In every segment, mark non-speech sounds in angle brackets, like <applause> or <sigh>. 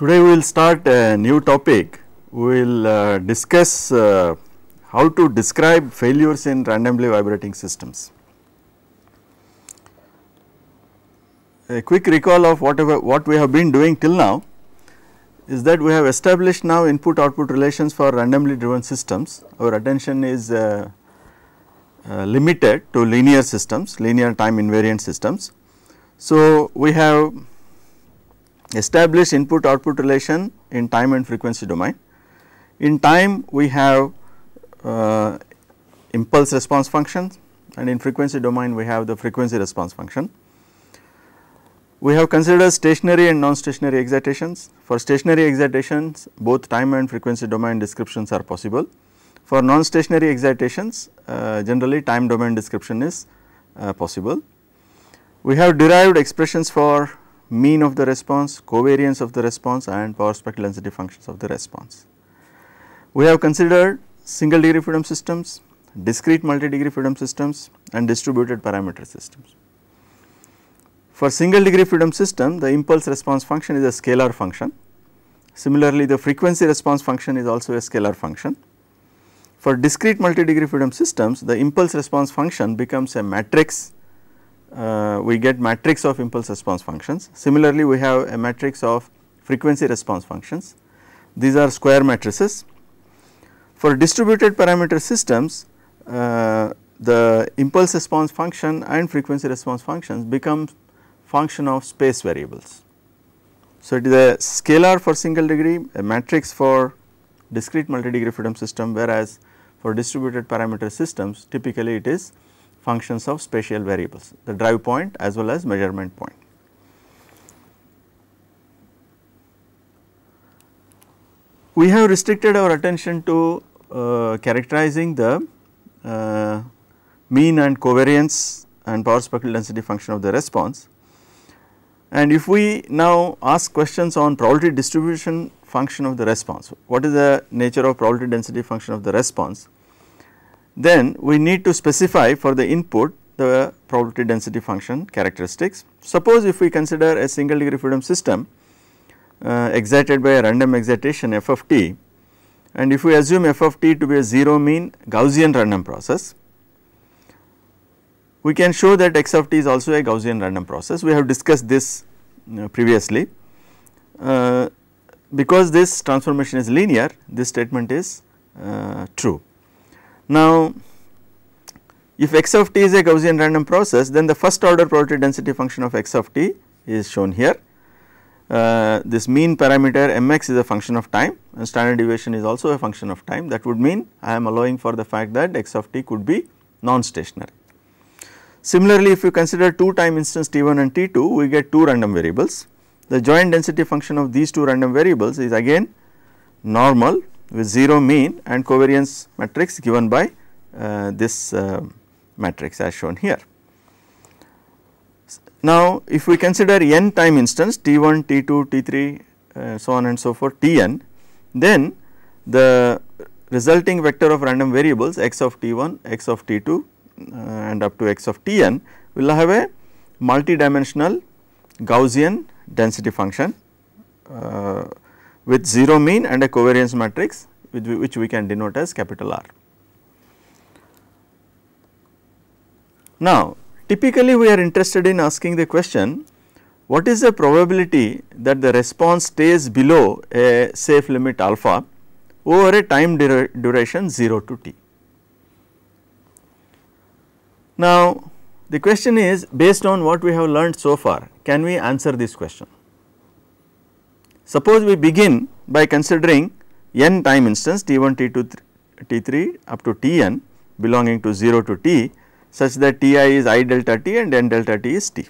Today we will start a new topic. We will uh, discuss uh, how to describe failures in randomly vibrating systems. A quick recall of whatever what we have been doing till now is that we have established now input output relations for randomly driven systems. Our attention is uh, uh limited to linear systems, linear time invariant systems. So, we have establish input output relation in time and frequency domain. In time we have uh, impulse response function and in frequency domain we have the frequency response function. We have considered stationary and non-stationary excitations. For stationary excitations both time and frequency domain descriptions are possible. For non-stationary excitations uh, generally time domain description is uh, possible. We have derived expressions for mean of the response, covariance of the response and power spectral density functions of the response. We have considered single degree freedom systems, discrete multi degree freedom systems and distributed parameter systems. For single degree freedom system, the impulse response function is a scalar function. Similarly, the frequency response function is also a scalar function. For discrete multi-degree freedom systems, the impulse response function becomes a matrix uh, we get matrix of impulse response functions. Similarly, we have a matrix of frequency response functions. These are square matrices. For distributed parameter systems, uh, the impulse response function and frequency response functions become function of space variables. So, it is a scalar for single degree, a matrix for discrete multi-degree freedom system, whereas for distributed parameter systems, typically it is functions of spatial variables, the drive point as well as measurement point. We have restricted our attention to uh, characterizing the uh, mean and covariance and power spectral density function of the response. And if we now ask questions on probability distribution function of the response, what is the nature of probability density function of the response? then we need to specify for the input the probability density function characteristics. Suppose if we consider a single degree freedom system uh, excited by a random excitation f of t and if we assume f of t to be a 0 mean Gaussian random process, we can show that x of t is also a Gaussian random process. We have discussed this uh, previously. Uh, because this transformation is linear, this statement is uh, true. Now, if x of t is a Gaussian random process, then the first order probability density function of x of t is shown here. Uh, this mean parameter mx is a function of time and standard deviation is also a function of time that would mean I am allowing for the fact that x of t could be non-stationary. Similarly, if you consider two time instance t1 and t2 we get two random variables. The joint density function of these two random variables is again normal with 0 mean and covariance matrix given by uh, this uh, matrix as shown here. Now, if we consider n time instance t1, t2, t3 uh, so on and so forth tn, then the resulting vector of random variables x of t1, x of t2 uh, and up to x of tn will have a multi-dimensional Gaussian density function uh, with 0 mean and a covariance matrix which we can denote as capital R. Now, typically we are interested in asking the question what is the probability that the response stays below a safe limit alpha over a time dura duration 0 to t. Now, the question is based on what we have learned so far, can we answer this question? Suppose we begin by considering n time instance t1, t2, t3 up to tn belonging to 0 to t such that ti is i delta t and n delta t is t.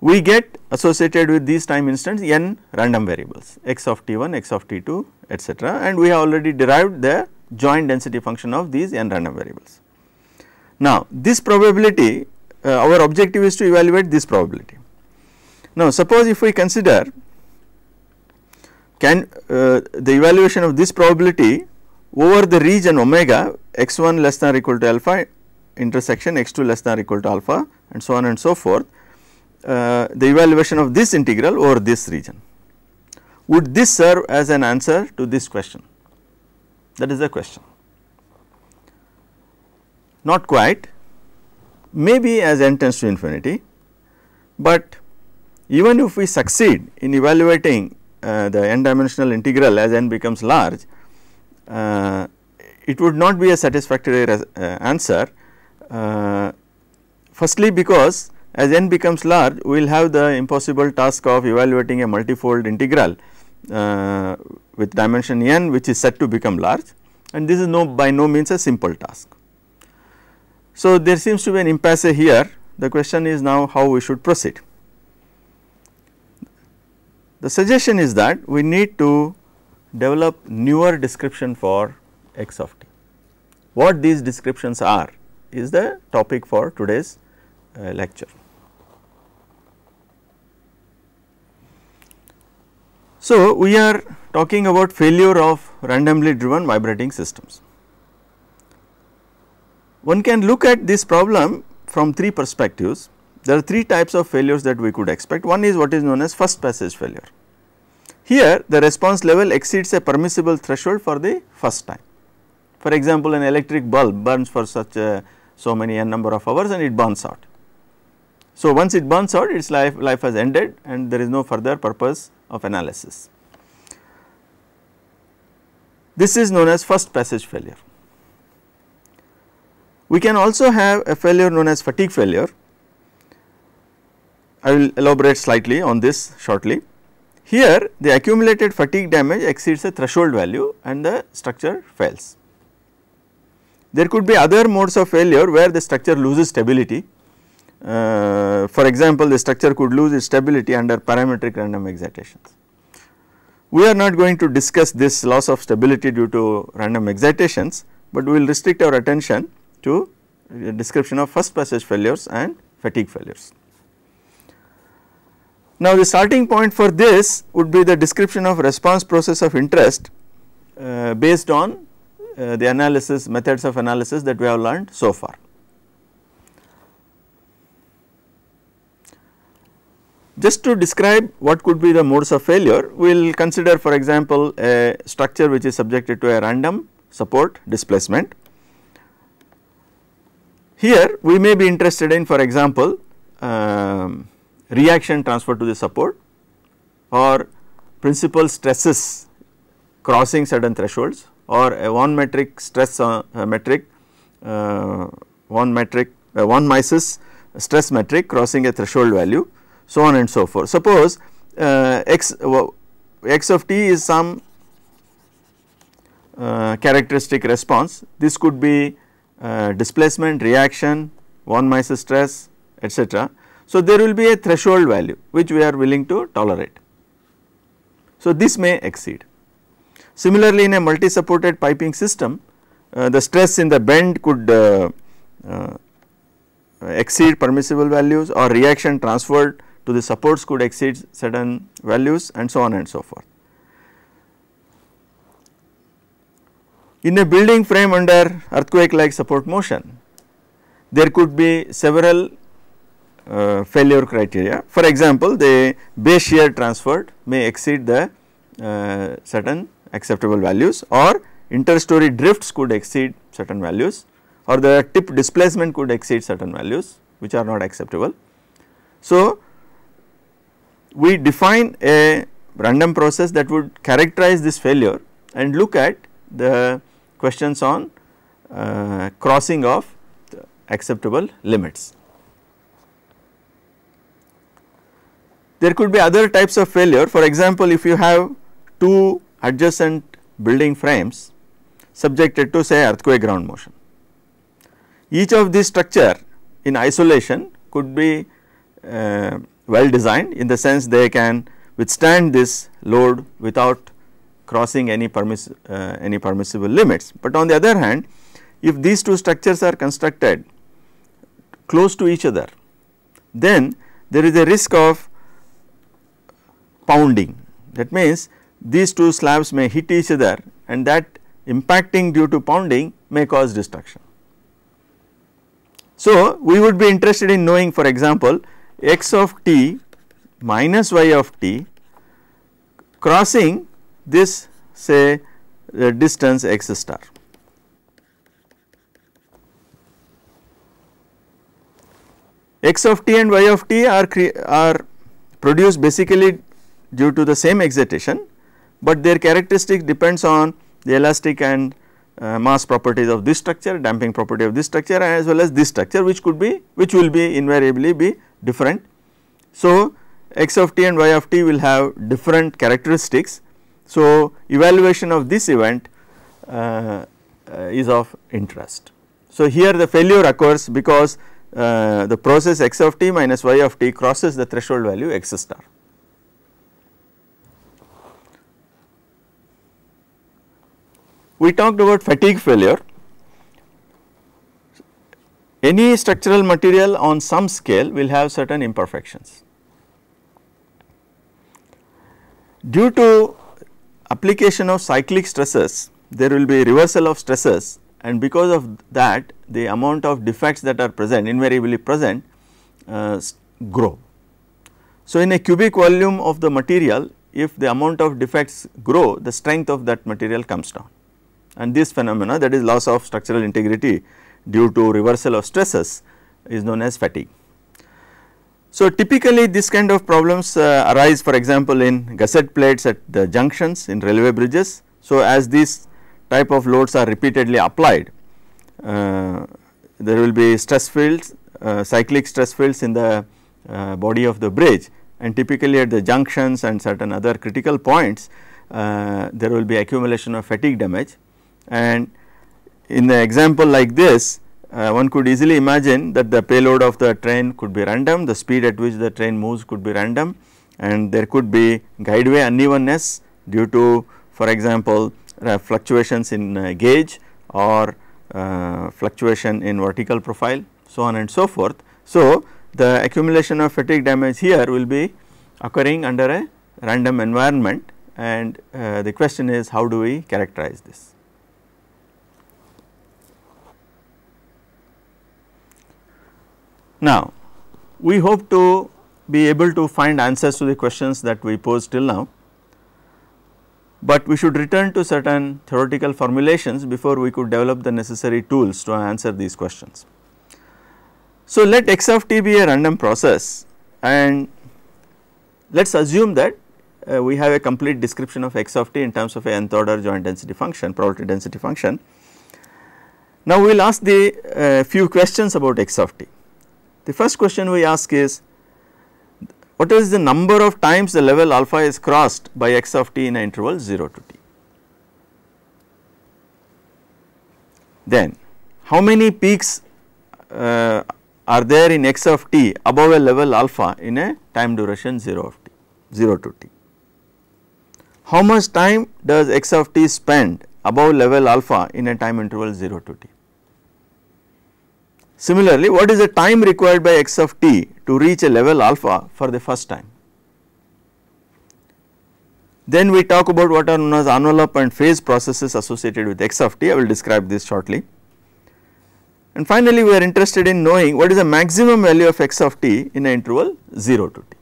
We get associated with these time instance n random variables x of t1, x of t2 etc. and we have already derived the joint density function of these n random variables. Now this probability uh, our objective is to evaluate this probability. Now suppose if we consider can uh, the evaluation of this probability over the region omega x1 less than or equal to alpha intersection x2 less than or equal to alpha and so on and so forth uh, the evaluation of this integral over this region. Would this serve as an answer to this question? That is the question. Not quite, maybe as n tends to infinity, but even if we succeed in evaluating uh, the n dimensional integral as n becomes large, uh, it would not be a satisfactory uh, answer. Uh, firstly, because as n becomes large, we will have the impossible task of evaluating a multifold integral uh, with dimension n which is said to become large and this is no by no means a simple task. So, there seems to be an impasse here, the question is now how we should proceed. The suggestion is that we need to develop newer description for x of t. What these descriptions are is the topic for today's uh, lecture. So, we are talking about failure of randomly driven vibrating systems. One can look at this problem from three perspectives. There are three types of failures that we could expect. One is what is known as first passage failure. Here the response level exceeds a permissible threshold for the first time. For example, an electric bulb burns for such a, so many n number of hours and it burns out. So, once it burns out its life, life has ended and there is no further purpose of analysis. This is known as first passage failure. We can also have a failure known as fatigue failure I will elaborate slightly on this shortly. Here the accumulated fatigue damage exceeds a threshold value and the structure fails. There could be other modes of failure where the structure loses stability. Uh, for example, the structure could lose its stability under parametric random excitations. We are not going to discuss this loss of stability due to random excitations, but we will restrict our attention to description of first passage failures and fatigue failures. Now, the starting point for this would be the description of response process of interest uh, based on uh, the analysis methods of analysis that we have learned so far. Just to describe what could be the modes of failure, we will consider for example a structure which is subjected to a random support displacement. Here we may be interested in for example um, reaction transferred to the support or principal stresses crossing certain thresholds or a one metric stress uh, uh, metric, uh, one metric, uh, one Mises stress metric crossing a threshold value, so on and so forth. Suppose uh, x uh, x of t is some characteristic response. This could be displacement, reaction, one Mises stress, etc. So, there will be a threshold value which we are willing to tolerate. So, this may exceed. Similarly, in a multi supported piping system, uh, the stress in the bend could uh, uh, exceed permissible values or reaction transferred to the supports could exceed certain values and so on and so forth. In a building frame under earthquake like support motion, there could be several uh, failure criteria. For example, the base shear transferred may exceed the uh, certain acceptable values or interstory drifts could exceed certain values or the tip displacement could exceed certain values which are not acceptable. So, we define a random process that would characterize this failure and look at the questions on uh, crossing of acceptable limits. There could be other types of failure for example, if you have two adjacent building frames subjected to say earthquake ground motion. Each of these structure in isolation could be uh, well designed in the sense they can withstand this load without crossing any, permiss uh, any permissible limits. But on the other hand if these two structures are constructed close to each other then there is a risk of pounding. That means, these two slabs may hit each other and that impacting due to pounding may cause destruction. So, we would be interested in knowing for example, x of t minus y of t crossing this say the distance x star. x of t and y of t are, are produced basically due to the same excitation, but their characteristic depends on the elastic and uh, mass properties of this structure, damping property of this structure as well as this structure which could be which will be invariably be different. So, x of t and y of t will have different characteristics. So, evaluation of this event uh, uh, is of interest. So, here the failure occurs because uh, the process x of t minus y of t crosses the threshold value x star. we talked about fatigue failure. Any structural material on some scale will have certain imperfections. Due to application of cyclic stresses, there will be reversal of stresses and because of that the amount of defects that are present invariably present uh, grow. So, in a cubic volume of the material if the amount of defects grow the strength of that material comes down and this phenomena that is loss of structural integrity due to reversal of stresses is known as fatigue. So, typically this kind of problems uh, arise for example, in gusset plates at the junctions in railway bridges. So, as these type of loads are repeatedly applied, uh, there will be stress fields, uh, cyclic stress fields in the uh, body of the bridge and typically at the junctions and certain other critical points, uh, there will be accumulation of fatigue damage and in the example like this uh, one could easily imagine that the payload of the train could be random, the speed at which the train moves could be random and there could be guideway unevenness due to for example uh, fluctuations in uh, gauge or uh, fluctuation in vertical profile so on and so forth. So, the accumulation of fatigue damage here will be occurring under a random environment and uh, the question is how do we characterize this. Now, we hope to be able to find answers to the questions that we posed till now, but we should return to certain theoretical formulations before we could develop the necessary tools to answer these questions. So, let x of t be a random process and let us assume that uh, we have a complete description of x of t in terms of a nth order joint density function, probability density function. Now, we will ask the uh, few questions about x of t. The first question we ask is what is the number of times the level alpha is crossed by x of t in an interval 0 to t. Then how many peaks uh, are there in x of t above a level alpha in a time duration 0 of t 0 to t. How much time does x of t spend above level alpha in a time interval 0 to t? Similarly, what is the time required by x of t to reach a level alpha for the first time? Then we talk about what are known as envelope and phase processes associated with x of t, I will describe this shortly. And finally, we are interested in knowing what is the maximum value of x of t in an interval 0 to t.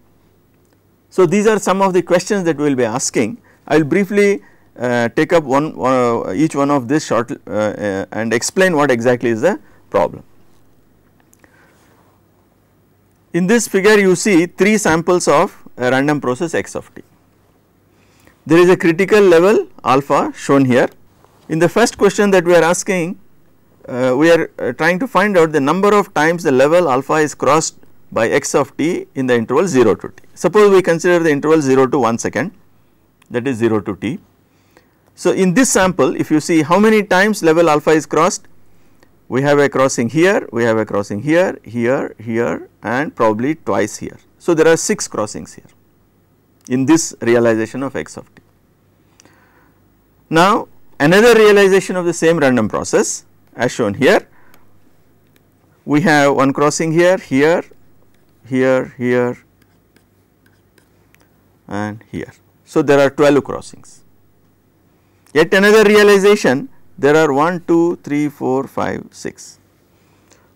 So, these are some of the questions that we will be asking. I will briefly uh, take up one uh, each one of this short uh, uh and explain what exactly is the problem. In this figure you see 3 samples of uh, random process x of t. There is a critical level alpha shown here. In the first question that we are asking, uh, we are uh, trying to find out the number of times the level alpha is crossed by x of t in the interval 0 to t. Suppose we consider the interval 0 to 1 second that is 0 to t. So, in this sample if you see how many times level alpha is crossed we have a crossing here, we have a crossing here, here, here and probably twice here. So, there are 6 crossings here in this realization of x of t. Now, another realization of the same random process as shown here, we have one crossing here, here, here, here and here. So, there are 12 crossings. Yet another realization there are 1, 2, 3, 4, 5, 6.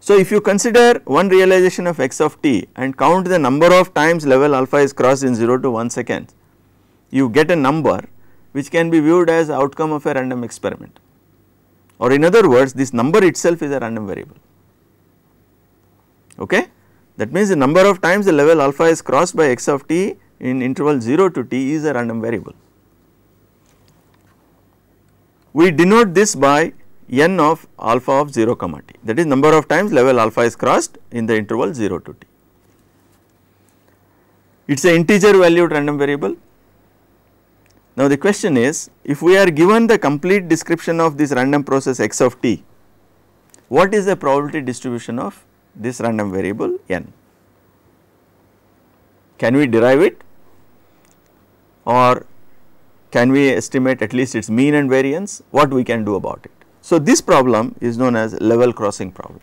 So, if you consider one realization of x of t and count the number of times level alpha is crossed in 0 to 1 second, you get a number which can be viewed as outcome of a random experiment or in other words this number itself is a random variable. Okay? That means the number of times the level alpha is crossed by x of t in interval 0 to t is a random variable we denote this by n of alpha of 0 comma t that is number of times level alpha is crossed in the interval 0 to t. It is an integer valued random variable. Now the question is if we are given the complete description of this random process x of t, what is the probability distribution of this random variable n? Can we derive it or can we estimate at least its mean and variance, what we can do about it. So, this problem is known as level crossing problem.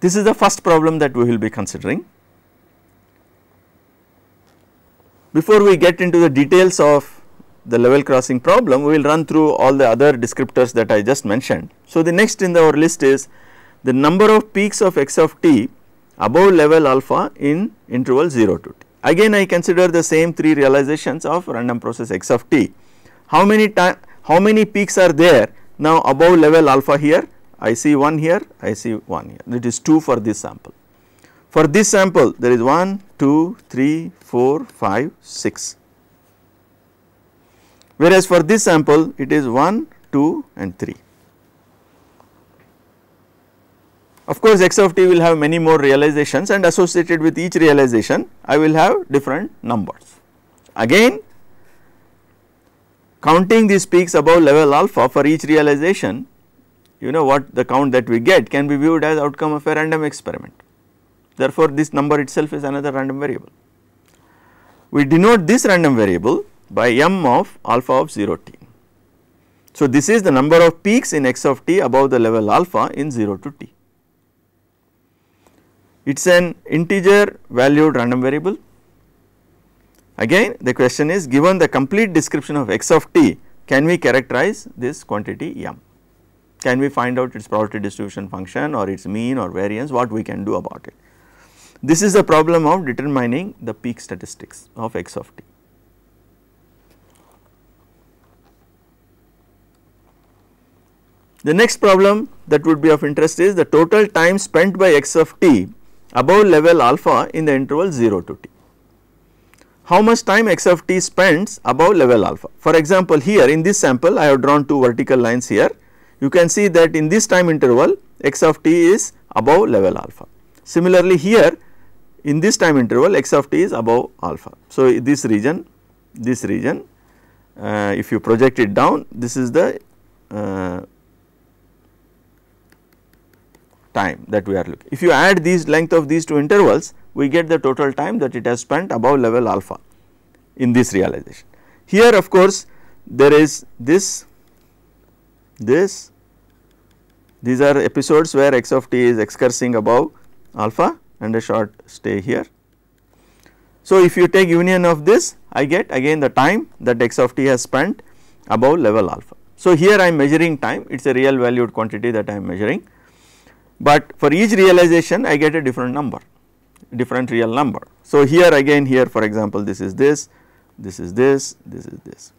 This is the first problem that we will be considering. Before we get into the details of the level crossing problem, we will run through all the other descriptors that I just mentioned. So, the next in our list is the number of peaks of x of t above level alpha in interval 0 to t. Again I consider the same 3 realizations of random process x of t. How many time, how many peaks are there? Now above level alpha here, I see 1 here, I see 1 here, it is 2 for this sample. For this sample there is 1, 2, 3, 4, 5, 6. Whereas for this sample it is 1, 2 and 3. Of course, x of t will have many more realizations and associated with each realization I will have different numbers. Again counting these peaks above level alpha for each realization you know what the count that we get can be viewed as outcome of a random experiment. Therefore, this number itself is another random variable. We denote this random variable by m of alpha of 0 t. So, this is the number of peaks in x of t above the level alpha in 0 to t it is an integer valued random variable. Again the question is given the complete description of x of t can we characterize this quantity m? Can we find out its probability distribution function or its mean or variance what we can do about it. This is the problem of determining the peak statistics of x of t. The next problem that would be of interest is the total time spent by x of t above level alpha in the interval 0 to t. How much time x of t spends above level alpha? For example, here in this sample I have drawn two vertical lines here. You can see that in this time interval x of t is above level alpha. Similarly, here in this time interval x of t is above alpha. So, this region, this region uh, if you project it down this is the uh, time that we are looking. If you add these length of these two intervals, we get the total time that it has spent above level alpha in this realization. Here of course, there is this, this, these are episodes where x of t is excursing above alpha and a short stay here. So, if you take union of this, I get again the time that x of t has spent above level alpha. So, here I am measuring time, it is a real valued quantity that I am measuring but for each realization I get a different number, different real number. So, here again here for example, this is this, this is this, this is this.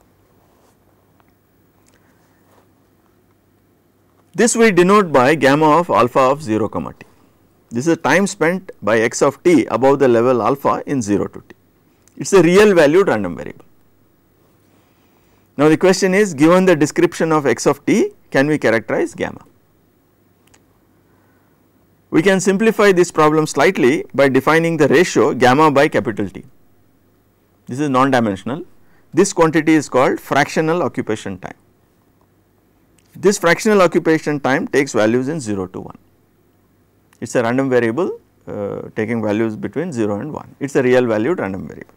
This we denote by gamma of alpha of 0 comma t. This is time spent by x of t above the level alpha in 0 to t. It is a real valued random variable. Now, the question is given the description of x of t can we characterize gamma? We can simplify this problem slightly by defining the ratio gamma by capital T. This is non-dimensional. This quantity is called fractional occupation time. This fractional occupation time takes values in 0 to 1. It is a random variable uh, taking values between 0 and 1. It is a real valued random variable.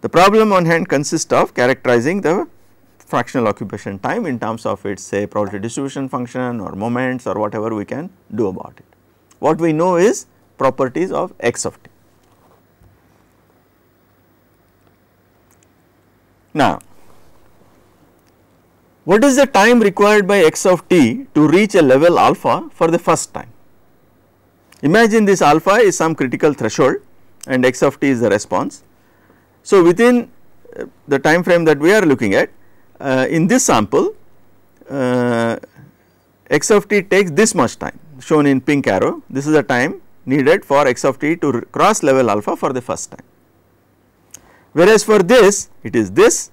The problem on hand consists of characterizing the fractional occupation time in terms of its say probability distribution function or moments or whatever we can do about it. What we know is properties of x of t. Now, what is the time required by x of t to reach a level alpha for the first time? Imagine this alpha is some critical threshold and x of t is the response. So, within uh, the time frame that we are looking at uh, in this sample uh, x of t takes this much time shown in pink arrow this is the time needed for x of t to cross level alpha for the first time. Whereas for this it is this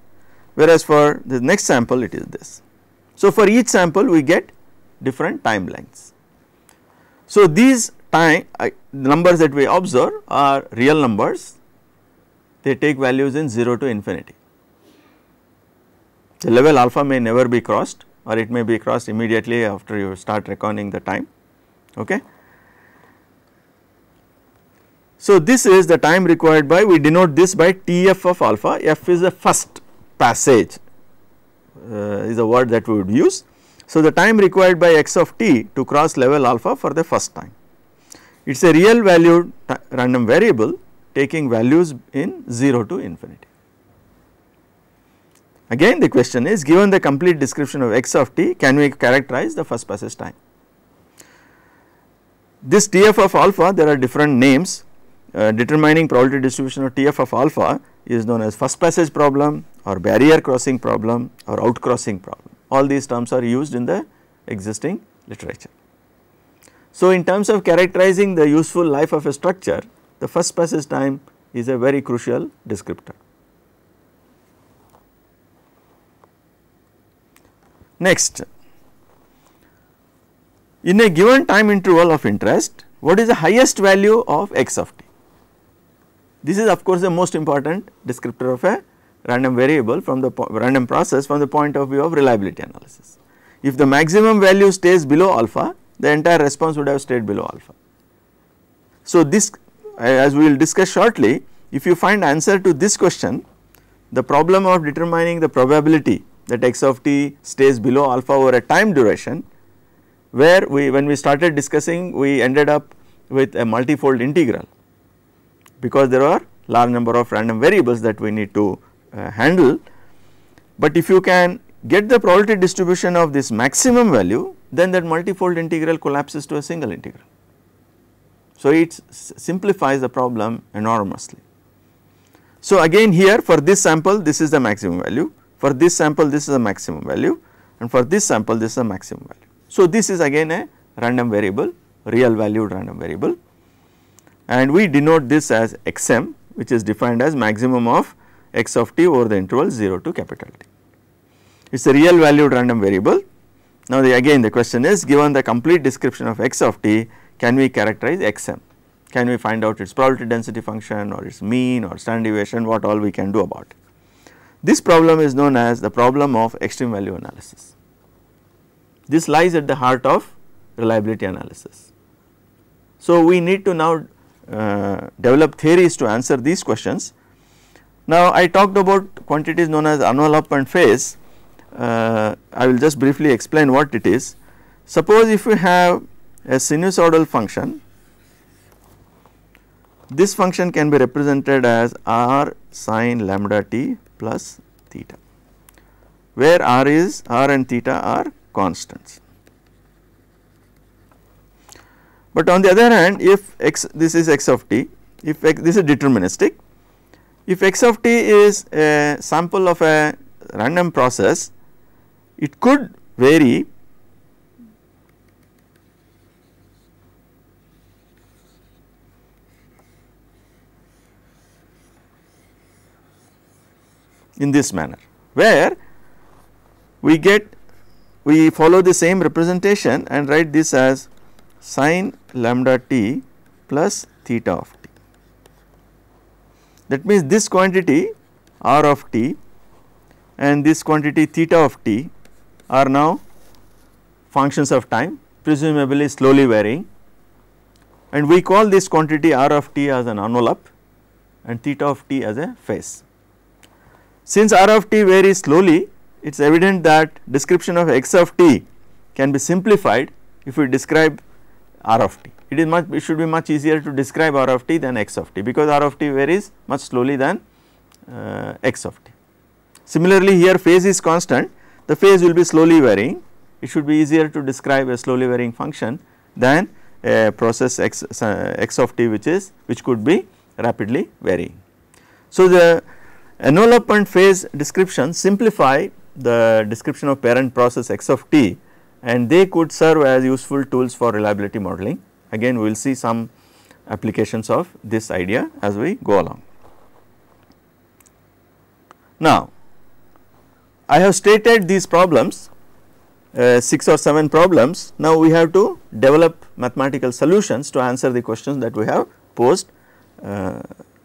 whereas for the next sample it is this. So for each sample we get different time lengths. So these time uh, numbers that we observe are real numbers they take values in 0 to infinity. The level alpha may never be crossed or it may be crossed immediately after you start reckoning the time. Okay. So, this is the time required by we denote this by Tf of alpha, f is the first passage uh, is a word that we would use. So, the time required by x of t to cross level alpha for the first time. It is a real valued random variable taking values in 0 to infinity. Again the question is given the complete description of x of t can we characterize the first passage time. This Tf of alpha there are different names uh, determining probability distribution of Tf of alpha is known as first passage problem or barrier crossing problem or out crossing problem all these terms are used in the existing literature. So, in terms of characterizing the useful life of a structure the first passage time is a very crucial descriptor. Next, in a given time interval of interest, what is the highest value of x of t? This is of course the most important descriptor of a random variable from the random process from the point of view of reliability analysis. If the maximum value stays below alpha, the entire response would have stayed below alpha. So, this as we will discuss shortly, if you find answer to this question, the problem of determining the probability that x of t stays below alpha over a time duration where we when we started discussing we ended up with a multifold integral because there are large number of random variables that we need to uh, handle. But if you can get the probability distribution of this maximum value then that multifold integral collapses to a single integral. So, it simplifies the problem enormously. So, again here for this sample this is the maximum value for this sample this is a maximum value and for this sample this is a maximum value. So, this is again a random variable real valued random variable and we denote this as xm which is defined as maximum of x of t over the interval 0 to capital T. It is a real valued random variable. Now, the again the question is given the complete description of x of t can we characterize xm? Can we find out its probability density function or its mean or standard deviation what all we can do about it. This problem is known as the problem of extreme value analysis. This lies at the heart of reliability analysis. So, we need to now uh, develop theories to answer these questions. Now, I talked about quantities known as envelope and phase. Uh, I will just briefly explain what it is. Suppose if we have a sinusoidal function, this function can be represented as r sine lambda t plus theta, where r is r and theta are constants. But on the other hand, if x this is x of t, if x, this is deterministic, if x of t is a sample of a random process, it could vary in this manner where we get we follow the same representation and write this as sine lambda t plus theta of t. That means, this quantity r of t and this quantity theta of t are now functions of time presumably slowly varying and we call this quantity r of t as an envelope and theta of t as a phase. Since r of t varies slowly, it is evident that description of x of t can be simplified if we describe r of t. It is much, it should be much easier to describe r of t than x of t because r of t varies much slowly than uh, x of t. Similarly, here phase is constant, the phase will be slowly varying. It should be easier to describe a slowly varying function than a process x, uh, x of t which is which could be rapidly varying. So, the Envelopment phase description simplify the description of parent process x of t and they could serve as useful tools for reliability modeling. Again, we will see some applications of this idea as we go along. Now, I have stated these problems uh, 6 or 7 problems. Now, we have to develop mathematical solutions to answer the questions that we have posed uh,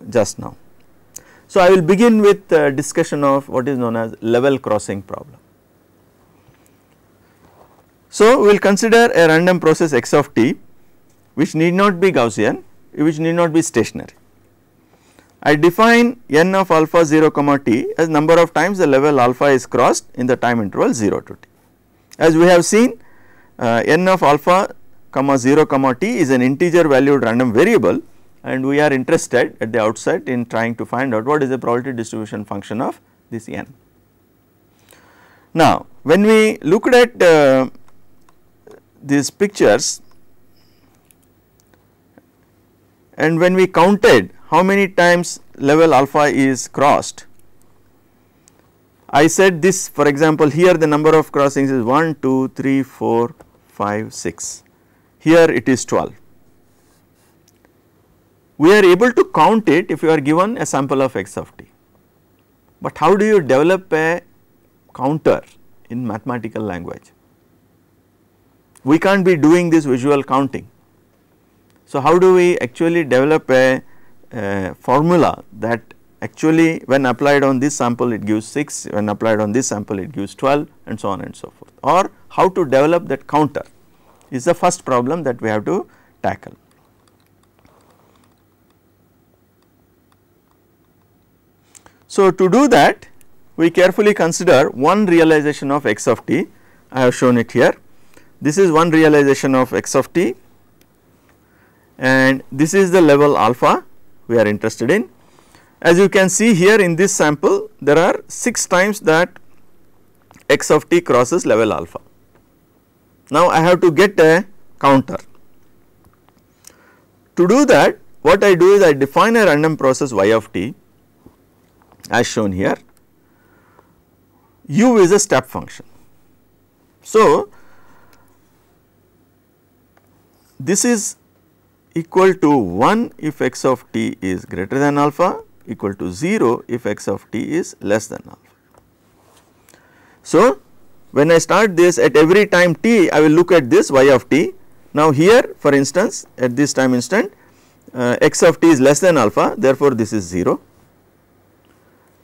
just now. So, I will begin with uh, discussion of what is known as level crossing problem. So, we will consider a random process x of t which need not be Gaussian which need not be stationary. I define n of alpha 0 comma t as number of times the level alpha is crossed in the time interval 0 to t. As we have seen uh, n of alpha comma 0 comma t is an integer valued random variable and we are interested at the outset in trying to find out what is the probability distribution function of this n. Now, when we looked at uh, these pictures and when we counted how many times level alpha is crossed, I said this for example here the number of crossings is 1, 2, 3, 4, 5, 6, here it is 12 we are able to count it if you are given a sample of x of t. But how do you develop a counter in mathematical language? We can't be doing this visual counting. So, how do we actually develop a, a formula that actually when applied on this sample it gives 6, when applied on this sample it gives 12 and so on and so forth or how to develop that counter is the first problem that we have to tackle. So, to do that we carefully consider one realization of x of t I have shown it here. This is one realization of x of t and this is the level alpha we are interested in. As you can see here in this sample there are 6 times that x of t crosses level alpha. Now, I have to get a counter. To do that what I do is I define a random process y of t as shown here u is a step function. So, this is equal to 1 if x of t is greater than alpha equal to 0 if x of t is less than alpha. So, when I start this at every time t I will look at this y of t. Now, here for instance at this time instant uh, x of t is less than alpha therefore, this is 0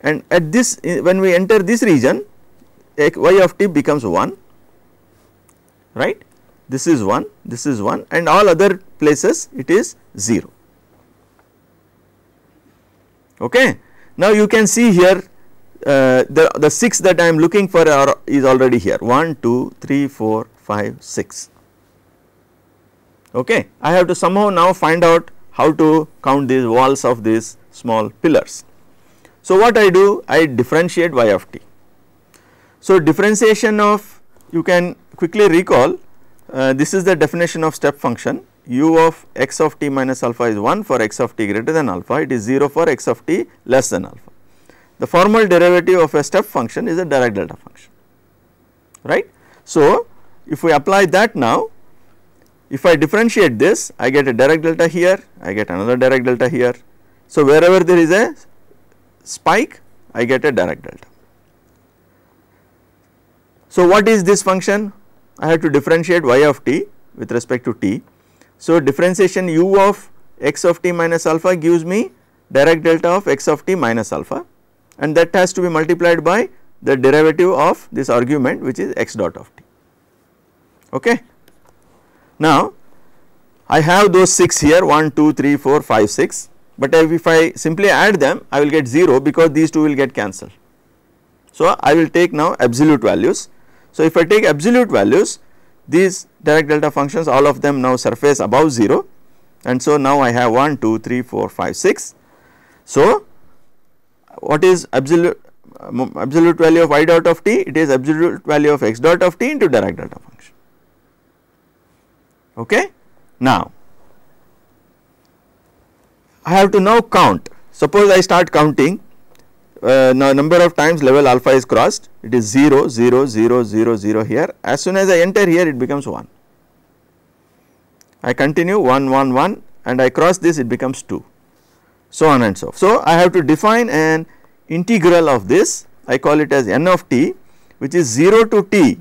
and at this eh, when we enter this region eh, y of t becomes 1 right this is 1 this is 1 and all other places it is 0 okay now you can see here uh, the the 6 that i am looking for are, is already here 1 2 3 4 5 6 okay i have to somehow now find out how to count these walls of these small pillars so, what I do I differentiate y of t. So, differentiation of you can quickly recall uh, this is the definition of step function u of x of t minus alpha is 1 for x of t greater than alpha it is 0 for x of t less than alpha. The formal derivative of a step function is a direct delta function right. So, if we apply that now if I differentiate this I get a direct delta here I get another direct delta here. So, wherever there is a spike I get a direct delta. So, what is this function? I have to differentiate y of t with respect to t. So, differentiation u of x of t minus alpha gives me direct delta of x of t minus alpha and that has to be multiplied by the derivative of this argument which is x dot of t. Okay. Now, I have those 6 here 1, 2, 3, 4, 5, 6 but if I simply add them I will get 0 because these two will get cancelled. So, I will take now absolute values. So, if I take absolute values these direct delta functions all of them now surface above 0 and so now I have 1, 2, 3, 4, 5, 6. So, what is absolute um, absolute value of y dot of t? It is absolute value of x dot of t into direct delta function. Okay. Now, I have to now count. Suppose I start counting uh, now number of times level alpha is crossed it is 0 0 0 0 0 here as soon as I enter here it becomes 1. I continue 1 1 1 and I cross this it becomes 2 so on and so So, I have to define an integral of this I call it as n of t which is 0 to t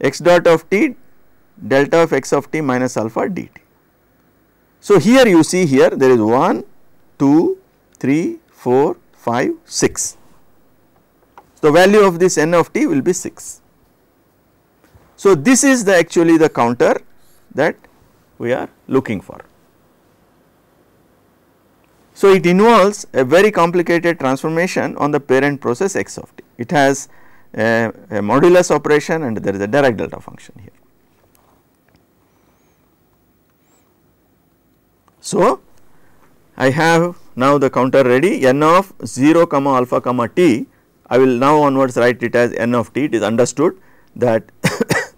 x dot of t delta of x of t minus alpha dt. So, here you see here there is 1, 2, 3, 4, 5, 6. The value of this n of t will be 6. So, this is the actually the counter that we are looking for. So, it involves a very complicated transformation on the parent process x of t. It has a, a modulus operation and there is a Dirac delta function here. So, I have now the counter ready n of 0 comma alpha comma t I will now onwards write it as n of t it is understood that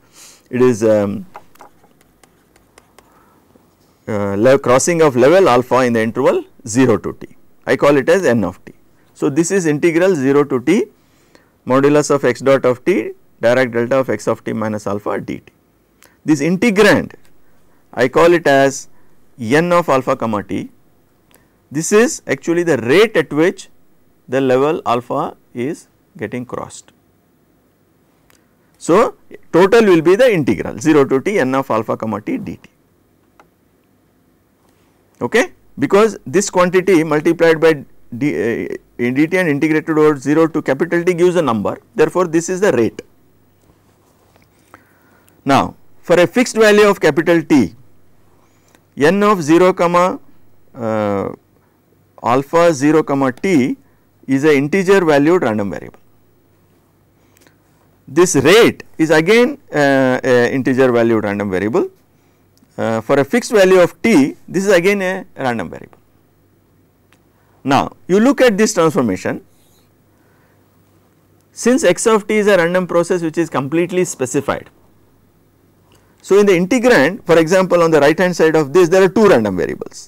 <coughs> it is um, uh, crossing of level alpha in the interval 0 to t I call it as n of t. So, this is integral 0 to t modulus of x dot of t direct delta of x of t minus alpha dt. This integrand I call it as n of alpha comma t. This is actually the rate at which the level alpha is getting crossed. So, total will be the integral 0 to t n of alpha comma t dt okay because this quantity multiplied by d, uh, in dt and integrated over 0 to capital T gives a number therefore this is the rate. Now for a fixed value of capital T n of 0 comma uh, alpha 0 comma t is a integer valued random variable. This rate is again uh, a integer valued random variable. Uh, for a fixed value of t, this is again a random variable. Now, you look at this transformation, since x of t is a random process which is completely specified, so, in the integrand for example, on the right hand side of this there are two random variables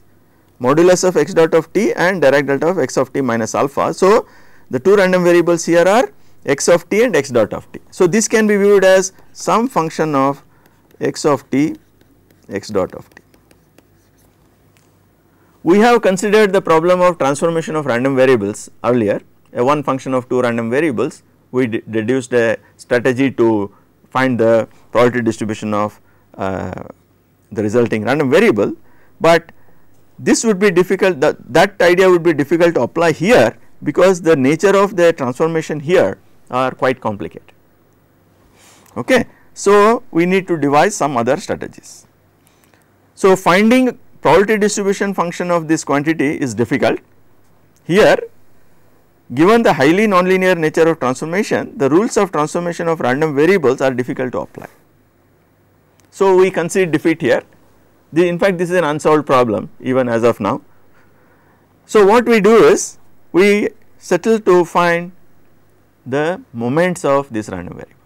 modulus of x dot of t and Dirac delta of x of t minus alpha. So, the two random variables here are x of t and x dot of t. So, this can be viewed as some function of x of t x dot of t. We have considered the problem of transformation of random variables earlier a one function of two random variables we deduced a strategy to find the probability distribution of uh, the resulting random variable, but this would be difficult that, that idea would be difficult to apply here because the nature of the transformation here are quite complicated. Okay. So, we need to devise some other strategies. So, finding probability distribution function of this quantity is difficult. Here given the highly nonlinear nature of transformation, the rules of transformation of random variables are difficult to apply. So, we concede defeat here the, in fact this is an unsolved problem even as of now. So, what we do is we settle to find the moments of this random variable.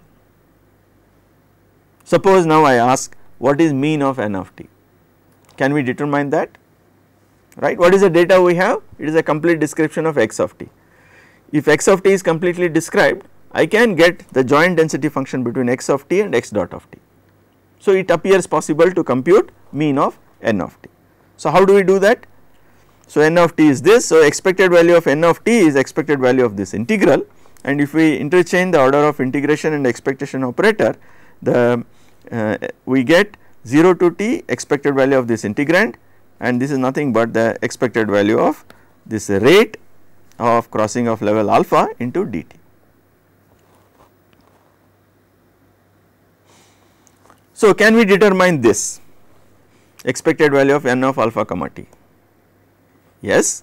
Suppose now I ask what is mean of n of t, can we determine that right what is the data we have it is a complete description of x of t. If x of t is completely described I can get the joint density function between x of t and x dot of t so, it appears possible to compute mean of n of t. So, how do we do that? So, n of t is this. So, expected value of n of t is expected value of this integral and if we interchange the order of integration and expectation operator the uh, we get 0 to t expected value of this integrand and this is nothing but the expected value of this rate of crossing of level alpha into dt. So, can we determine this expected value of n of alpha comma t? Yes,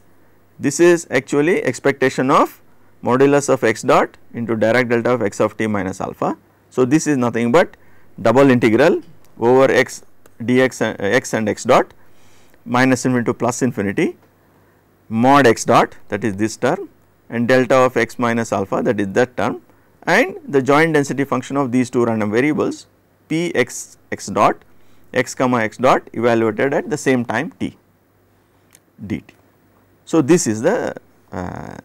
this is actually expectation of modulus of x dot into direct delta of x of t minus alpha. So, this is nothing but double integral over x dx uh, x and x dot minus infinity to plus infinity mod x dot that is this term and delta of x minus alpha that is that term and the joint density function of these two random variables p x x dot x comma x dot evaluated at the same time t dt. So, this is the uh,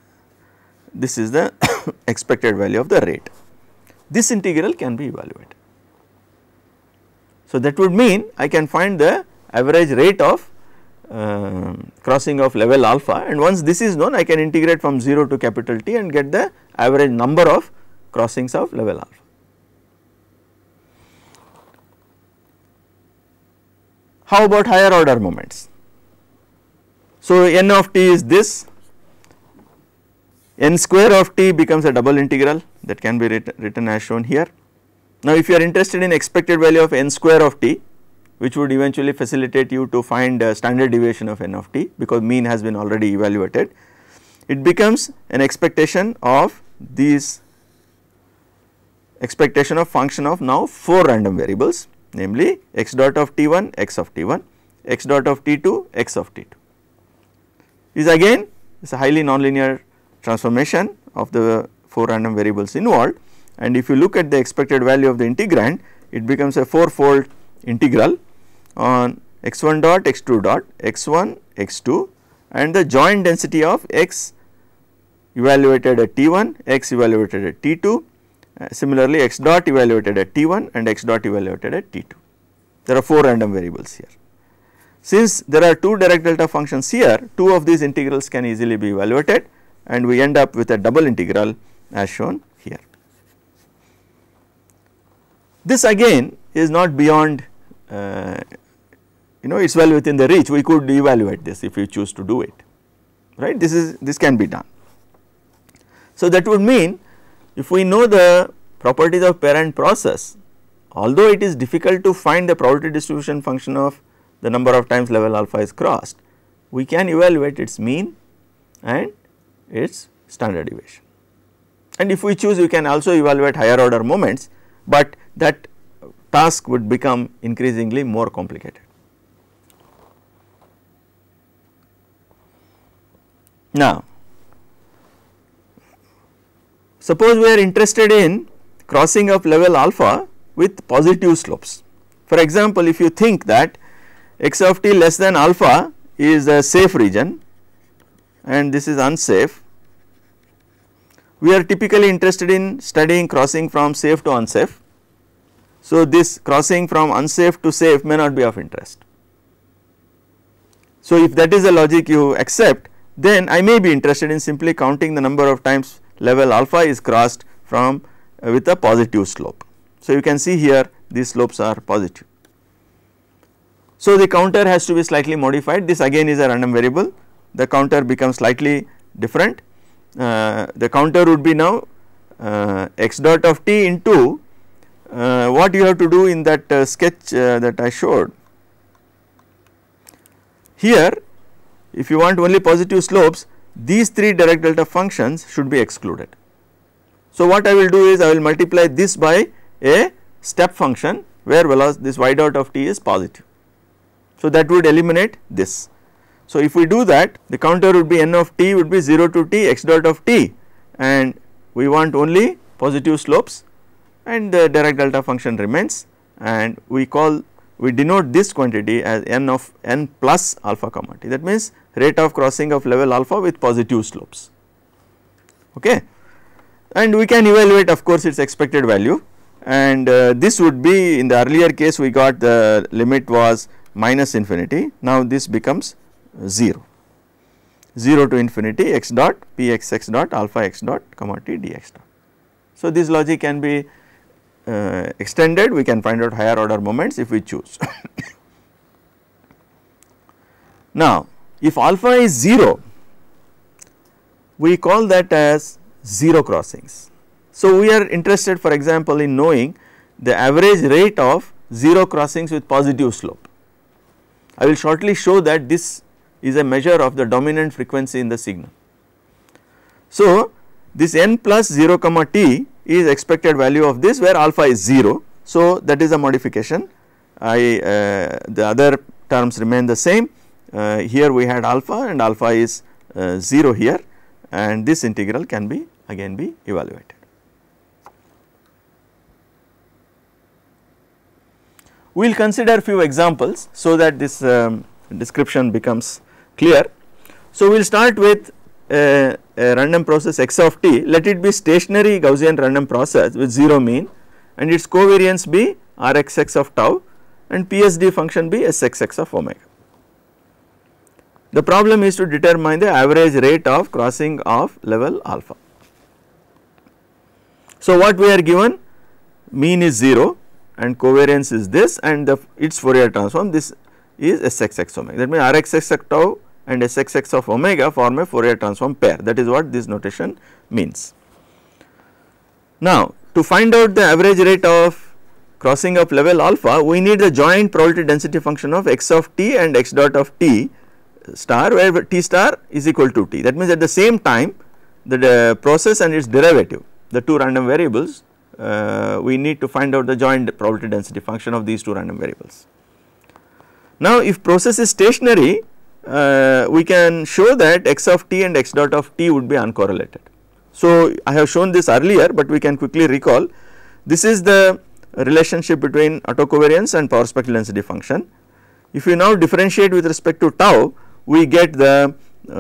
this is the <coughs> expected value of the rate. This integral can be evaluated. So, that would mean I can find the average rate of uh, crossing of level alpha and once this is known I can integrate from 0 to capital T and get the average number of crossings of level alpha. How about higher order moments? So, n of t is this, n square of t becomes a double integral that can be written, written as shown here. Now, if you are interested in expected value of n square of t, which would eventually facilitate you to find uh, standard deviation of n of t because mean has been already evaluated. It becomes an expectation of these expectation of function of now 4 random variables namely x dot of t1 x of t1 x dot of t2 x of t2 is again is a highly nonlinear transformation of the 4 random variables involved and if you look at the expected value of the integrand it becomes a four-fold integral on x1 dot x2 dot x1 x2 and the joint density of x evaluated at t1 x evaluated at t2 uh, similarly, x dot evaluated at t1 and x dot evaluated at t2. There are 4 random variables here. Since there are 2 direct delta functions here, 2 of these integrals can easily be evaluated and we end up with a double integral as shown here. This again is not beyond uh, you know it is well within the reach we could evaluate this if we choose to do it right this is this can be done. So, that would mean if we know the properties of parent process, although it is difficult to find the probability distribution function of the number of times level alpha is crossed, we can evaluate its mean and its standard deviation. And if we choose, we can also evaluate higher order moments, but that task would become increasingly more complicated. Now, Suppose we are interested in crossing of level alpha with positive slopes. For example, if you think that x of t less than alpha is a safe region and this is unsafe, we are typically interested in studying crossing from safe to unsafe. So, this crossing from unsafe to safe may not be of interest. So, if that is the logic you accept then I may be interested in simply counting the number of times level alpha is crossed from uh, with a positive slope. So, you can see here these slopes are positive. So, the counter has to be slightly modified this again is a random variable the counter becomes slightly different uh, the counter would be now uh, x dot of t into uh, what you have to do in that uh, sketch uh, that I showed. Here if you want only positive slopes these 3 direct delta functions should be excluded. So, what I will do is I will multiply this by a step function where this y dot of t is positive. So, that would eliminate this. So, if we do that the counter would be n of t would be 0 to t x dot of t and we want only positive slopes and the direct delta function remains and we call we denote this quantity as n of n plus alpha comma t that means rate of crossing of level alpha with positive slopes okay and we can evaluate of course its expected value and uh, this would be in the earlier case we got the limit was minus infinity now this becomes 0 0 to infinity x dot p x x dot alpha x dot comma t dx dot. So, this logic can be uh, extended we can find out higher order moments if we choose. <laughs> now if alpha is 0 we call that as 0 crossings. So, we are interested for example in knowing the average rate of 0 crossings with positive slope. I will shortly show that this is a measure of the dominant frequency in the signal. So, this n plus 0 comma t is expected value of this where alpha is 0. So, that is a modification I uh, the other terms remain the same uh, here we had alpha and alpha is uh, 0 here and this integral can be again be evaluated. We will consider few examples so that this um, description becomes clear. So, we will start with random process x of t let it be stationary Gaussian random process with 0 mean and its covariance be rxx of tau and PSD function be sxx of omega. The problem is to determine the average rate of crossing of level alpha. So, what we are given mean is 0 and covariance is this and the its Fourier transform this is sxx omega that means rxx of tau and Sxx of omega form a Fourier transform pair that is what this notation means. Now to find out the average rate of crossing of level alpha we need the joint probability density function of x of t and x dot of t star where t star is equal to t that means at the same time the process and its derivative the two random variables uh, we need to find out the joint probability density function of these two random variables. Now if process is stationary uh, we can show that x of t and x dot of t would be uncorrelated. So, I have shown this earlier, but we can quickly recall this is the relationship between autocovariance and power spectral density function. If we now differentiate with respect to tau, we get the uh,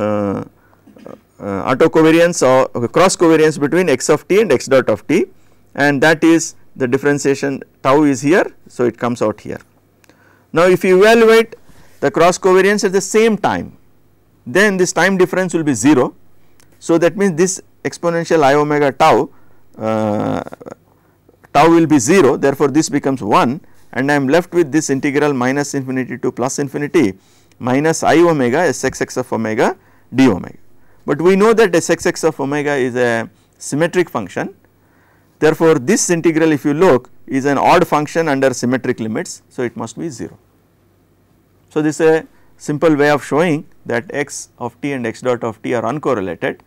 uh, autocovariance or cross covariance between x of t and x dot of t and that is the differentiation tau is here. So, it comes out here. Now, if you evaluate the cross covariance at the same time then this time difference will be 0. So, that means this exponential i omega tau uh, tau will be 0 therefore, this becomes 1 and I am left with this integral minus infinity to plus infinity minus i omega sxx of omega d omega. But we know that sxx of omega is a symmetric function therefore, this integral if you look is an odd function under symmetric limits. So, it must be 0. So, this is a simple way of showing that x of t and x dot of t are uncorrelated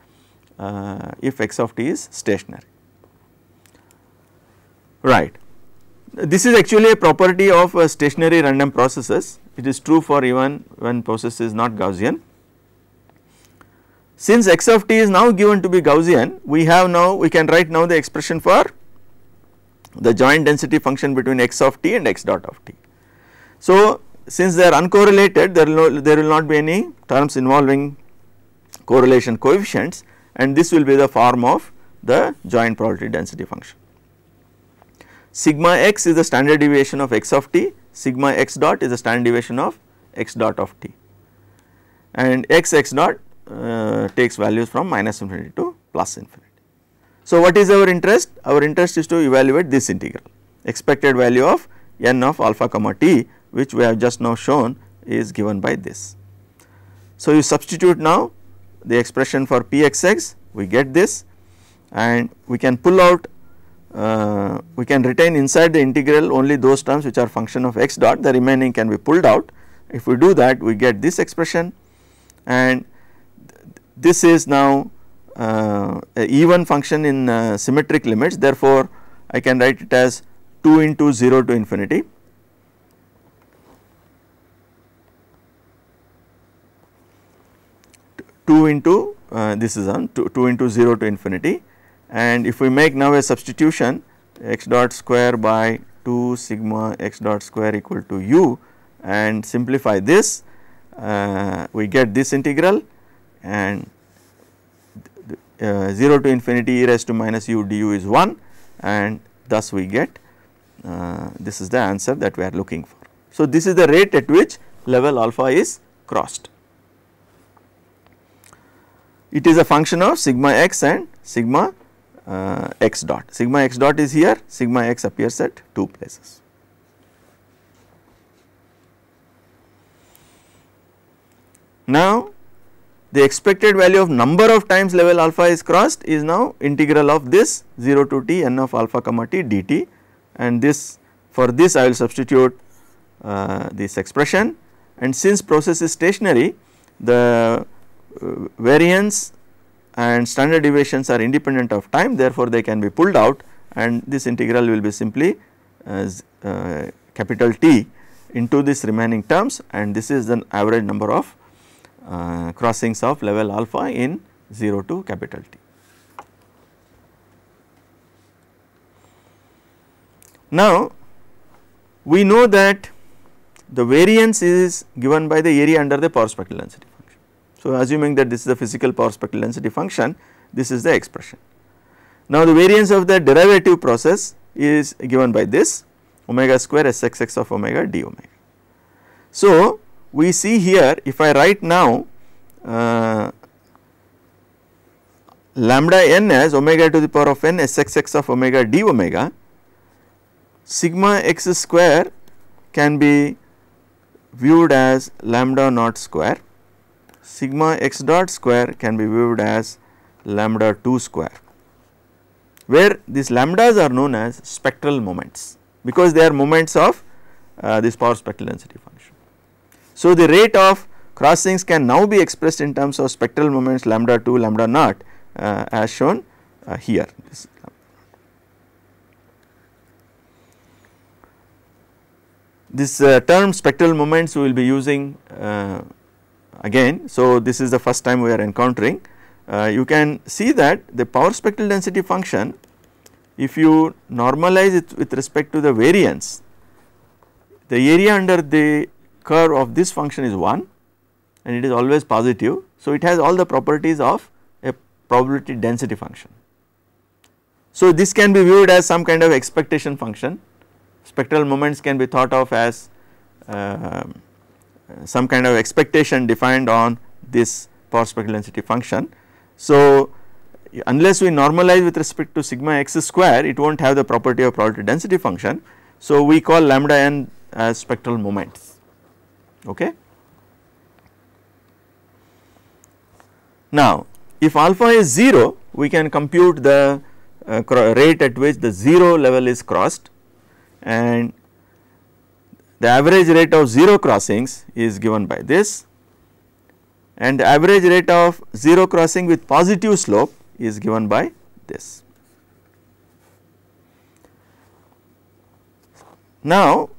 uh, if x of t is stationary. Right. This is actually a property of uh, stationary random processes, it is true for even when process is not Gaussian. Since x of t is now given to be Gaussian, we have now we can write now the expression for the joint density function between x of t and x dot of t. So, since they are uncorrelated there will, no, there will not be any terms involving correlation coefficients and this will be the form of the joint probability density function. Sigma x is the standard deviation of x of t, sigma x dot is the standard deviation of x dot of t and x x dot uh, takes values from minus infinity to plus infinity. So, what is our interest? Our interest is to evaluate this integral expected value of n of alpha comma t which we have just now shown is given by this. So, you substitute now the expression for Pxx we get this and we can pull out uh, we can retain inside the integral only those terms which are function of x dot the remaining can be pulled out. If we do that we get this expression and th this is now uh, a even function in uh, symmetric limits therefore, I can write it as 2 into 0 to infinity 2 into uh, this is on 2, 2 into 0 to infinity and if we make now a substitution x dot square by 2 sigma x dot square equal to u and simplify this uh, we get this integral and uh, 0 to infinity e raised to minus u du is 1 and thus we get uh, this is the answer that we are looking for. So, this is the rate at which level alpha is crossed it is a function of sigma x and sigma uh, x dot. Sigma x dot is here, sigma x appears at two places. Now, the expected value of number of times level alpha is crossed is now integral of this 0 to t n of alpha comma t dt and this for this I will substitute uh, this expression and since process is stationary the variance and standard deviations are independent of time therefore, they can be pulled out and this integral will be simply as uh, uh, capital T into this remaining terms and this is the average number of uh, crossings of level alpha in 0 to capital T. Now, we know that the variance is given by the area under the power spectral density so, assuming that this is the physical power spectral density function, this is the expression. Now, the variance of the derivative process is given by this omega square Sxx of omega d omega. So, we see here if I write now uh, lambda n as omega to the power of n Sxx of omega d omega, sigma x square can be viewed as lambda naught square sigma x dot square can be viewed as lambda 2 square, where these lambdas are known as spectral moments because they are moments of uh, this power spectral density function. So, the rate of crossings can now be expressed in terms of spectral moments lambda 2 lambda naught uh, as shown uh, here. This, uh, term spectral moments we will be using uh, again. So, this is the first time we are encountering. Uh, you can see that the power spectral density function if you normalize it with respect to the variance, the area under the curve of this function is 1 and it is always positive. So, it has all the properties of a probability density function. So, this can be viewed as some kind of expectation function, spectral moments can be thought of as um, uh, some kind of expectation defined on this power spectral density function. So, unless we normalize with respect to sigma x square it will not have the property of probability density function. So, we call lambda n as spectral moments. Okay. Now, if alpha is 0 we can compute the uh, rate at which the 0 level is crossed and the average rate of 0 crossings is given by this and the average rate of 0 crossing with positive slope is given by this. Now,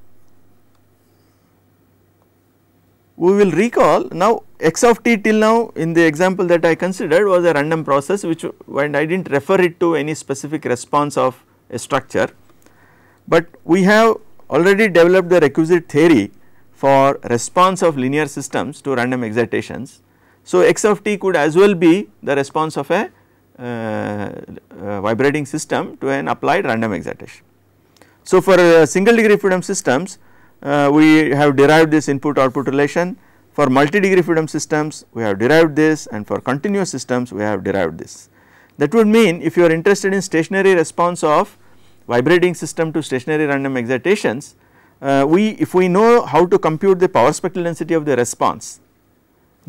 we will recall now x of t till now in the example that I considered was a random process which when I did not refer it to any specific response of a structure, but we have already developed the requisite theory for response of linear systems to random excitations. So, x of t could as well be the response of a uh, uh, vibrating system to an applied random excitation. So, for uh, single degree freedom systems uh, we have derived this input output relation for multi degree freedom systems we have derived this and for continuous systems we have derived this. That would mean if you are interested in stationary response of vibrating system to stationary random excitations, uh, we if we know how to compute the power spectral density of the response,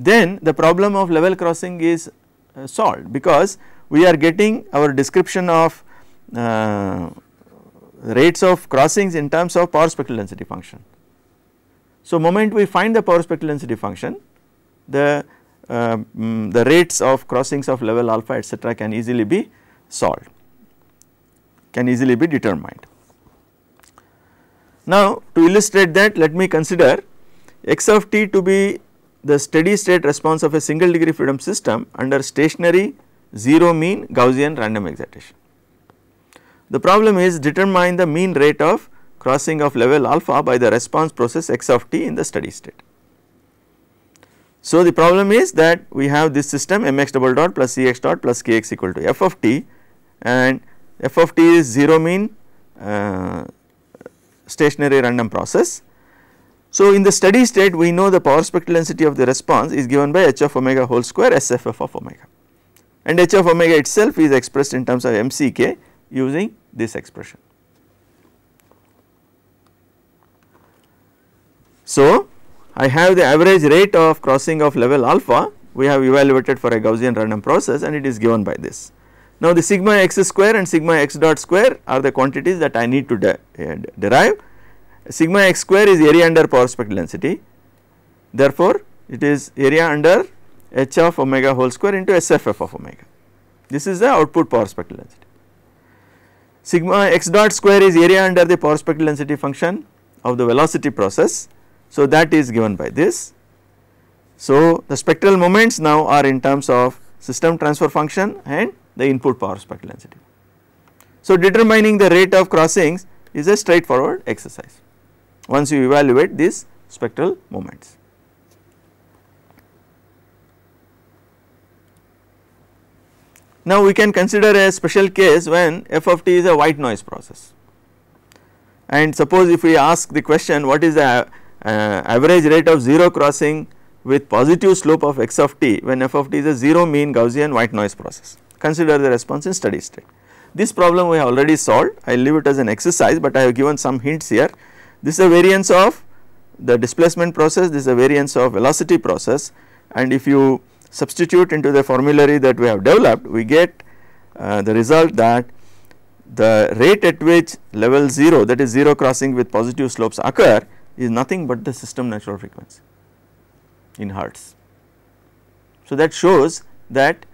then the problem of level crossing is uh, solved because we are getting our description of uh, rates of crossings in terms of power spectral density function. So, moment we find the power spectral density function, the uh, mm, the rates of crossings of level alpha etcetera can easily be solved can easily be determined. Now, to illustrate that let me consider x of t to be the steady state response of a single degree freedom system under stationary 0 mean Gaussian random excitation. The problem is determine the mean rate of crossing of level alpha by the response process x of t in the steady state. So, the problem is that we have this system mx double dot plus cx dot plus kx equal to f of t and f of t is 0 mean uh, stationary random process. So, in the steady state we know the power spectral density of the response is given by h of omega whole square SFF of omega and h of omega itself is expressed in terms of mck using this expression. So, I have the average rate of crossing of level alpha we have evaluated for a Gaussian random process and it is given by this. Now the sigma x square and sigma x dot square are the quantities that I need to de uh, derive. Sigma x square is area under power spectral density. Therefore, it is area under h of omega whole square into SFF of omega. This is the output power spectral density. Sigma x dot square is area under the power spectral density function of the velocity process. So, that is given by this. So, the spectral moments now are in terms of system transfer function and the input power spectral density. So, determining the rate of crossings is a straightforward exercise once you evaluate these spectral moments. Now, we can consider a special case when f of t is a white noise process and suppose if we ask the question what is the uh, average rate of 0 crossing with positive slope of x of t when f of t is a 0 mean Gaussian white noise process consider the response in steady state. This problem we have already solved, I leave it as an exercise, but I have given some hints here. This is a variance of the displacement process, this is a variance of velocity process and if you substitute into the formulary that we have developed, we get uh, the result that the rate at which level 0 that is 0 crossing with positive slopes occur is nothing but the system natural frequency in hertz. So, that shows that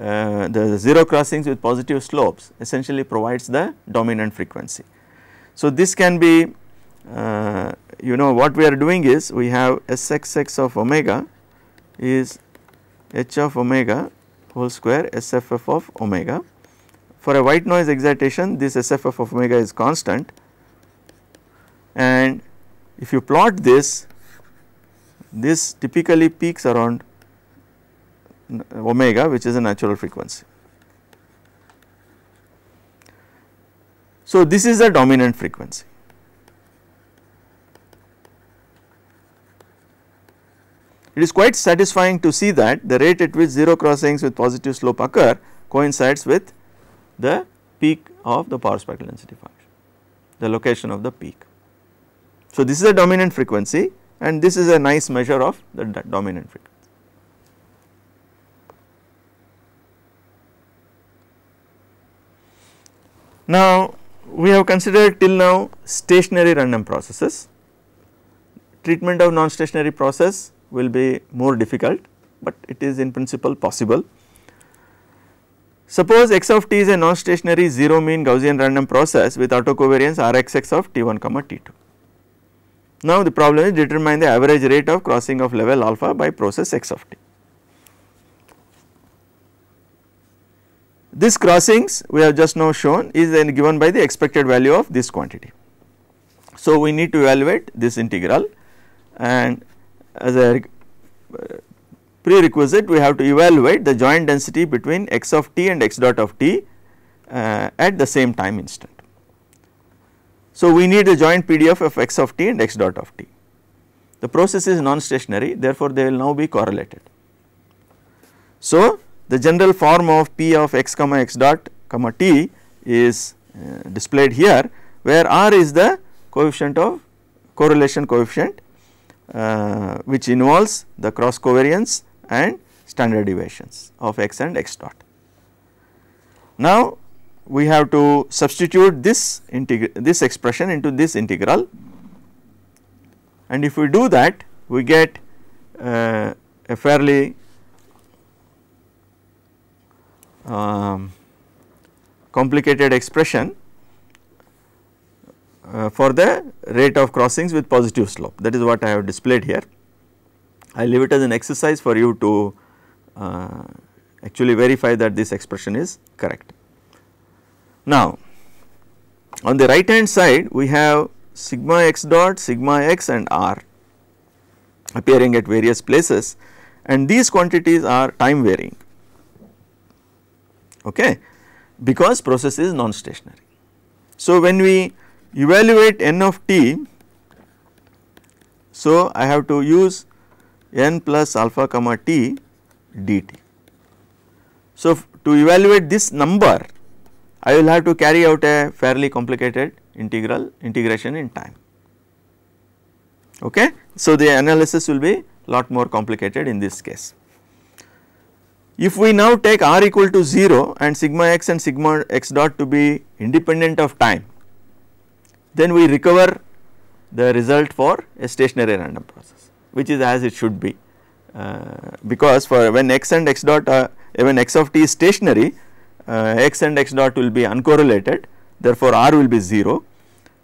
uh, the zero crossings with positive slopes essentially provides the dominant frequency. So, this can be uh, you know what we are doing is we have Sxx of omega is h of omega whole square Sff of omega. For a white noise excitation this Sff of omega is constant and if you plot this, this typically peaks around omega which is a natural frequency. So, this is the dominant frequency. It is quite satisfying to see that the rate at which 0 crossings with positive slope occur coincides with the peak of the power spectral density function, the location of the peak. So, this is a dominant frequency and this is a nice measure of the dominant frequency. Now, we have considered till now stationary random processes. Treatment of non-stationary process will be more difficult, but it is in principle possible. Suppose x of t is a non-stationary 0 mean Gaussian random process with autocovariance rxx of t1 comma t2. Now, the problem is determine the average rate of crossing of level alpha by process x of t. This crossings we have just now shown is then given by the expected value of this quantity. So, we need to evaluate this integral and as a uh, prerequisite we have to evaluate the joint density between x of t and x dot of t uh, at the same time instant. So, we need the joint PDF of x of t and x dot of t. The process is non-stationary therefore, they will now be correlated. So, the general form of P of x comma x dot comma t is uh, displayed here where r is the coefficient of correlation coefficient uh, which involves the cross covariance and standard deviations of x and x dot. Now we have to substitute this this expression into this integral and if we do that we get uh, a fairly um, complicated expression uh, for the rate of crossings with positive slope that is what I have displayed here. I leave it as an exercise for you to uh, actually verify that this expression is correct. Now, on the right hand side we have sigma x dot, sigma x and r appearing at various places and these quantities are time varying okay, because process is non-stationary. So, when we evaluate n of t, so I have to use n plus alpha comma t dt. So, to evaluate this number, I will have to carry out a fairly complicated integral integration in time. Okay? So, the analysis will be lot more complicated in this case. If we now take r equal to 0 and sigma x and sigma x dot to be independent of time, then we recover the result for a stationary random process which is as it should be uh, because for when x and x dot uh, when x of t is stationary uh, x and x dot will be uncorrelated therefore r will be 0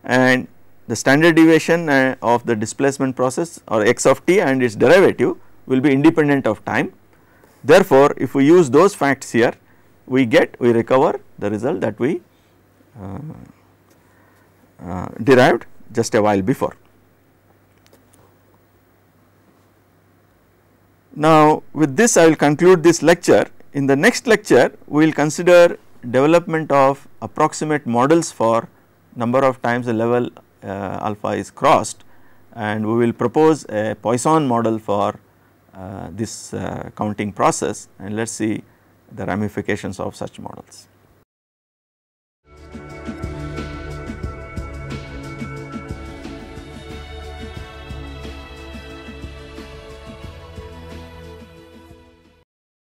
and the standard deviation uh, of the displacement process or x of t and its derivative will be independent of time Therefore, if we use those facts here we get we recover the result that we uh, uh, derived just a while before. Now, with this I will conclude this lecture. In the next lecture we will consider development of approximate models for number of times the level uh, alpha is crossed and we will propose a Poisson model for uh, this uh, counting process and let us see the ramifications of such models.